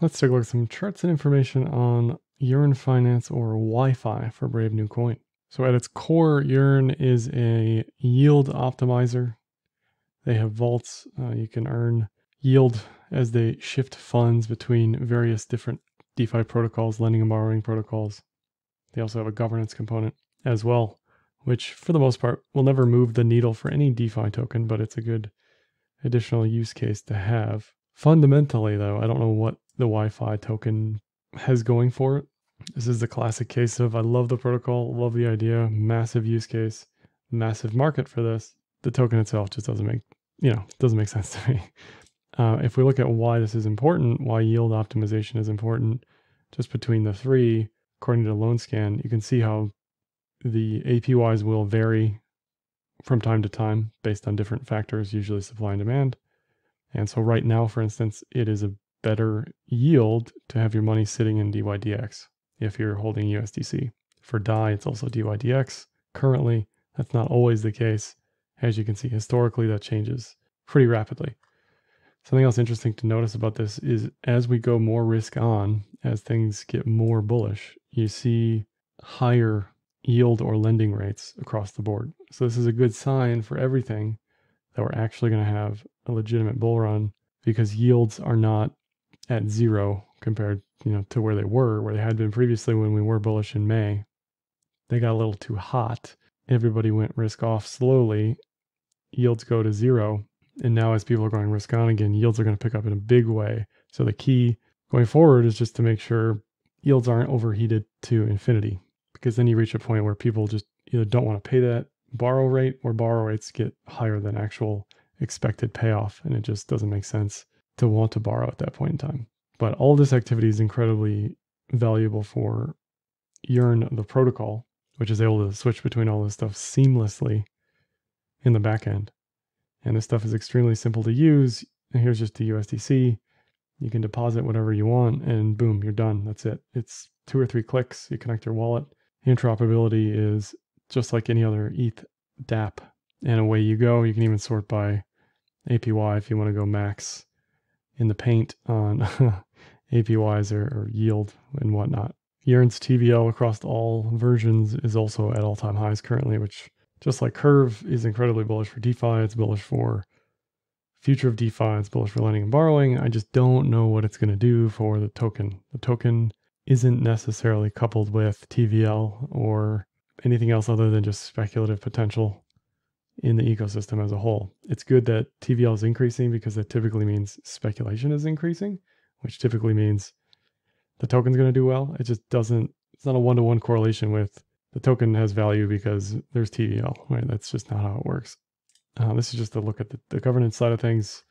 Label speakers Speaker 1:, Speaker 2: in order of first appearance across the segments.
Speaker 1: Let's take a look at some charts and information on Yearn Finance or Wi-Fi for Brave New Coin. So at its core, Yearn is a yield optimizer. They have vaults. Uh, you can earn yield as they shift funds between various different DeFi protocols, lending and borrowing protocols. They also have a governance component as well, which for the most part will never move the needle for any DeFi token, but it's a good additional use case to have. Fundamentally, though, I don't know what the Wi-Fi token has going for it. This is the classic case of I love the protocol, love the idea, massive use case, massive market for this. The token itself just doesn't make, you know, doesn't make sense to me. Uh, if we look at why this is important, why yield optimization is important, just between the three, according to LoanScan, you can see how the APYs will vary from time to time based on different factors, usually supply and demand. And so right now, for instance, it is a better yield to have your money sitting in DYDX if you're holding USDC. For DAI, it's also DYDX. Currently, that's not always the case. As you can see, historically, that changes pretty rapidly. Something else interesting to notice about this is as we go more risk on, as things get more bullish, you see higher yield or lending rates across the board. So, this is a good sign for everything that we're actually going to have a legitimate bull run because yields are not at zero compared, you know, to where they were, where they had been previously when we were bullish in May. They got a little too hot. Everybody went risk off slowly. Yields go to zero. And now as people are going risk on again, yields are going to pick up in a big way. So the key going forward is just to make sure yields aren't overheated to infinity because then you reach a point where people just either don't want to pay that borrow rate or borrow rates get higher than actual expected payoff and it just doesn't make sense to want to borrow at that point in time. But all this activity is incredibly valuable for Yearn, the protocol, which is able to switch between all this stuff seamlessly in the backend. And this stuff is extremely simple to use. here's just the USDC. You can deposit whatever you want, and boom, you're done. That's it. It's two or three clicks. You connect your wallet. Interoperability is just like any other ETH DAP. and away you go. You can even sort by APY if you want to go max in the paint on APYs or, or yield and whatnot. Yearn's TVL across all versions is also at all time highs currently, which, just like Curve, is incredibly bullish for DeFi. It's bullish for future of DeFi. It's bullish for lending and borrowing. I just don't know what it's going to do for the token. The token isn't necessarily coupled with TVL or anything else other than just speculative potential in the ecosystem as a whole. It's good that TVL is increasing because that typically means speculation is increasing, which typically means the token's going to do well. It just doesn't, it's not a one to one correlation with the token has value because there's TVL, right? That's just not how it works. Uh, this is just a look at the, the governance side of things.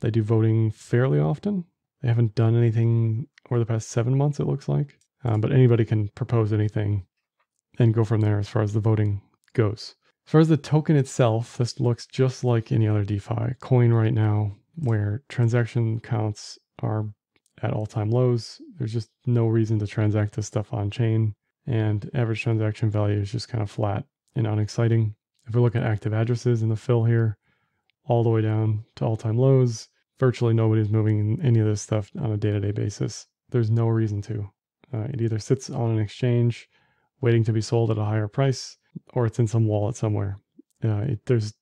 Speaker 1: They do voting fairly often. They haven't done anything over the past seven months, it looks like. Um, but anybody can propose anything and go from there as far as the voting goes. As far as the token itself, this looks just like any other DeFi coin right now, where transaction counts are at all time lows. There's just no reason to transact this stuff on chain, and average transaction value is just kind of flat and unexciting. If we look at active addresses in the fill here, all the way down to all time lows, virtually nobody's moving any of this stuff on a day to day basis. There's no reason to. Uh, it either sits on an exchange waiting to be sold at a higher price, or it's in some wallet somewhere. Uh, it, there's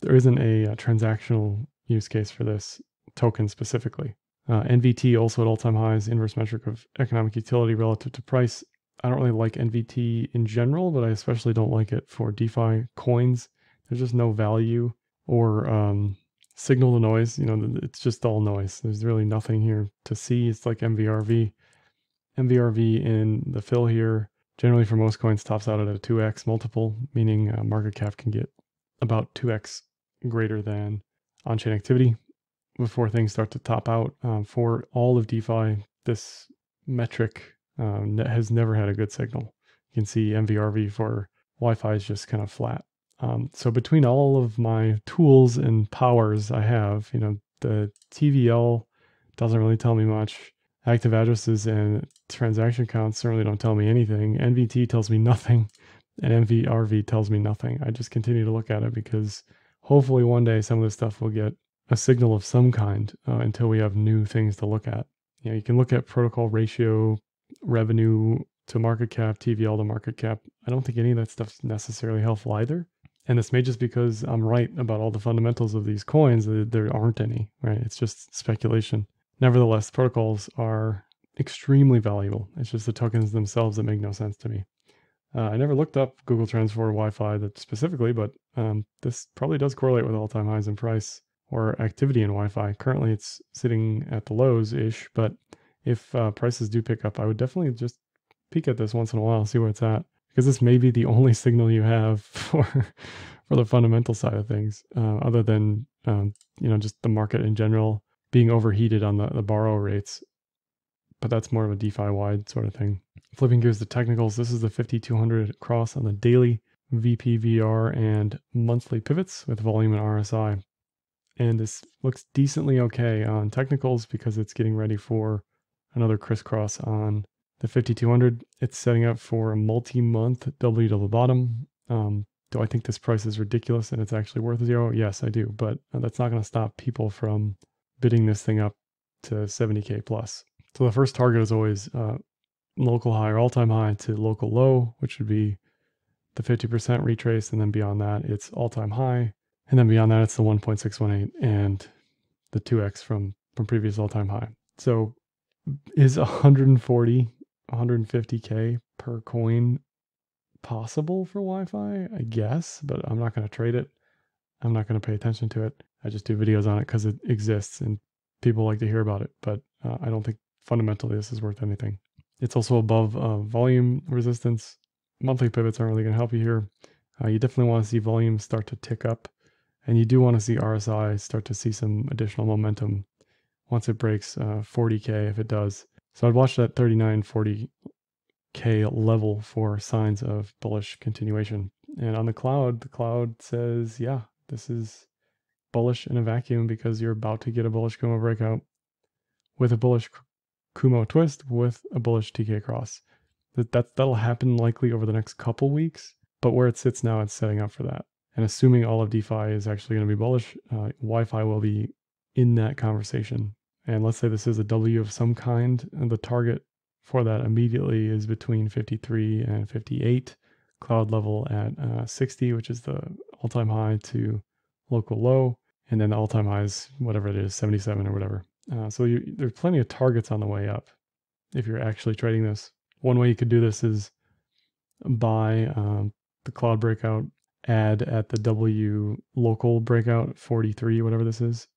Speaker 1: there isn't a, a, uh, transactional use case for this token specifically. Uh, NVT also at all-time highs, inverse metric of economic utility relative to price. I don't really like NVT in general, but I especially don't like it for DeFi coins. There's just no value or um, signal to noise. You know, it's just all noise. There's really nothing here to see. It's like MVRV. MVRV in the fill here Generally, for most coins, tops out at a 2x multiple, meaning uh, market cap can get about 2x greater than on chain activity before things start to top out. Um, for all of DeFi, this metric um, has never had a good signal. You can see MVRV for Wi Fi is just kind of flat. Um, so, between all of my tools and powers I have, you know, the TVL doesn't really tell me much. Active addresses and transaction counts certainly don't tell me anything. NVT tells me nothing, and MVRV tells me nothing. I just continue to look at it because hopefully one day some of this stuff will get a signal of some kind uh, until we have new things to look at. You know, you can look at protocol ratio, revenue to market cap, TVL to market cap. I don't think any of that stuff's necessarily helpful either. And this may just because I'm right about all the fundamentals of these coins, there aren't any, right? It's just speculation. Nevertheless, protocols are extremely valuable. It's just the tokens themselves that make no sense to me. Uh, I never looked up Google Trends for Wi-Fi that specifically, but um, this probably does correlate with all-time highs in price or activity in Wi-Fi. Currently, it's sitting at the lows-ish, but if uh, prices do pick up, I would definitely just peek at this once in a while, see where it's at, because this may be the only signal you have for for the fundamental side of things, uh, other than um, you know just the market in general being overheated on the, the borrow rates, but that's more of a DeFi wide sort of thing. Flipping gears to technicals, this is the 5200 cross on the daily VPVR and monthly pivots with volume and RSI. And this looks decently okay on technicals because it's getting ready for another crisscross on the 5200. It's setting up for a multi month W to the bottom. Um, do I think this price is ridiculous and it's actually worth zero? Yes, I do, but uh, that's not going to stop people from bidding this thing up to 70K plus. So the first target is always uh, local high or all time high to local low, which would be the 50% retrace. And then beyond that, it's all time high. And then beyond that, it's the 1.618 and the 2x from, from previous all time high. So is 140, 150K per coin possible for Wi Fi? I guess, but I'm not going to trade it. I'm not going to pay attention to it. I just do videos on it because it exists and people like to hear about it. But uh, I don't think fundamentally this is worth anything. It's also above uh, volume resistance. Monthly pivots aren't really going to help you here. Uh, you definitely want to see volume start to tick up, and you do want to see RSI start to see some additional momentum once it breaks 40K uh, if it does. So I'd watch that 39, 40K level for signs of bullish continuation. And on the cloud, the cloud says, yeah, this is bullish in a vacuum because you're about to get a bullish Kumo breakout with a bullish Kumo twist with a bullish TK cross. That, that that'll happen likely over the next couple weeks, but where it sits now, it's setting up for that. And assuming all of DeFi is actually going to be bullish, uh, Wi-Fi will be in that conversation. And let's say this is a W of some kind, and the target for that immediately is between 53 and 58 cloud level at uh, 60, which is the all-time high to local low and then the all-time highs, whatever it is, 77 or whatever. Uh, so you, there's plenty of targets on the way up if you're actually trading this. One way you could do this is buy um, the cloud breakout, add at the W local breakout 43, whatever this is,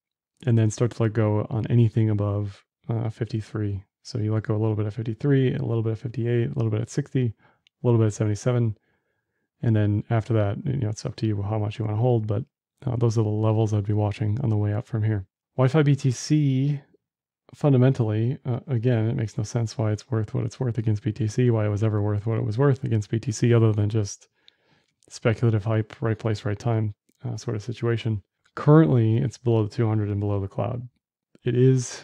Speaker 1: and then start to let go on anything above uh, 53. So you let go a little bit at 53, a little bit at 58, a little bit at 60, a little bit at 77. And then after that, you know, it's up to you how much you want to hold, but uh, those are the levels I'd be watching on the way up from here. Wi-Fi BTC, fundamentally, uh, again, it makes no sense why it's worth what it's worth against BTC, why it was ever worth what it was worth against BTC, other than just speculative hype, right place, right time uh, sort of situation. Currently, it's below the 200 and below the cloud. It is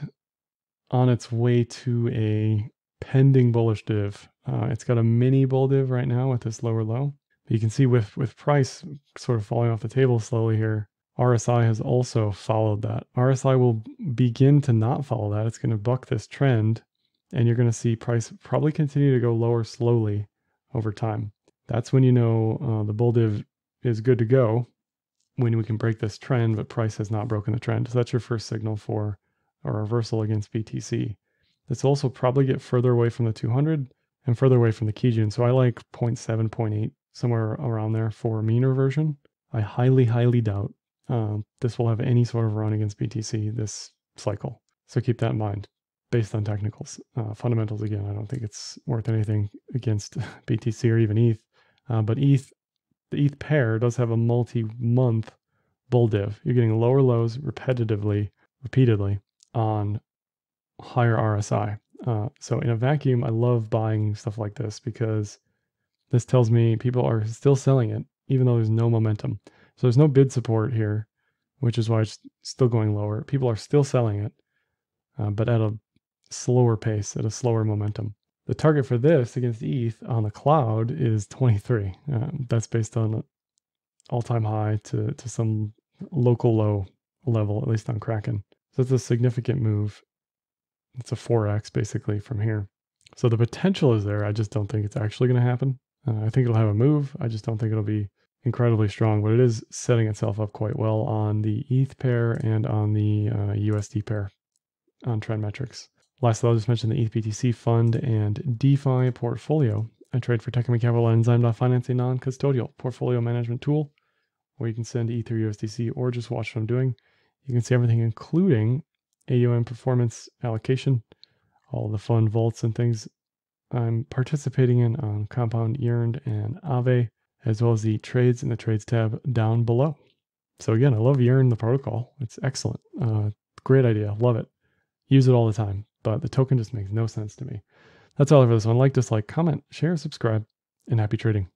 Speaker 1: on its way to a pending bullish div. Uh, it's got a mini bull div right now at this lower low. But you can see with with price sort of falling off the table slowly here, RSI has also followed that. RSI will begin to not follow that. It's going to buck this trend, and you're going to see price probably continue to go lower slowly over time. That's when you know uh, the bull div is good to go when we can break this trend, but price has not broken the trend. So that's your first signal for a reversal against BTC. This also probably get further away from the 200 and further away from the Kijun. So I like 0.7, 0.8 somewhere around there for meaner version. I highly, highly doubt um, this will have any sort of run against BTC this cycle. So keep that in mind based on technicals. Uh, fundamentals, again, I don't think it's worth anything against BTC or even ETH. Uh, but ETH, the ETH pair does have a multi month bull div. You're getting lower lows repetitively, repeatedly on higher RSI. Uh, so in a vacuum, I love buying stuff like this because this tells me people are still selling it, even though there's no momentum. So there's no bid support here, which is why it's still going lower. People are still selling it, uh, but at a slower pace, at a slower momentum. The target for this against ETH on the cloud is 23. Uh, that's based on all-time high to, to some local low level, at least on Kraken. So it's a significant move. It's a 4x basically from here. So the potential is there. I just don't think it's actually going to happen. Uh, I think it'll have a move. I just don't think it'll be incredibly strong, but it is setting itself up quite well on the ETH pair and on the uh, USD pair on Trend Metrics. Lastly, I'll just mention the ETH BTC fund and DeFi portfolio. I trade for Tecumi Capital and Enzyme.finance, a non custodial portfolio management tool where you can send ETH or USDC or just watch what I'm doing. You can see everything, including AUM performance allocation, all the fund vaults and things I'm participating in on um, Compound Yearned and Ave, as well as the trades in the trades tab down below. So again, I love Yearn, the protocol. It's excellent. Uh, great idea. Love it. Use it all the time, but the token just makes no sense to me. That's all for this one. Like, dislike, comment, share, subscribe, and happy trading.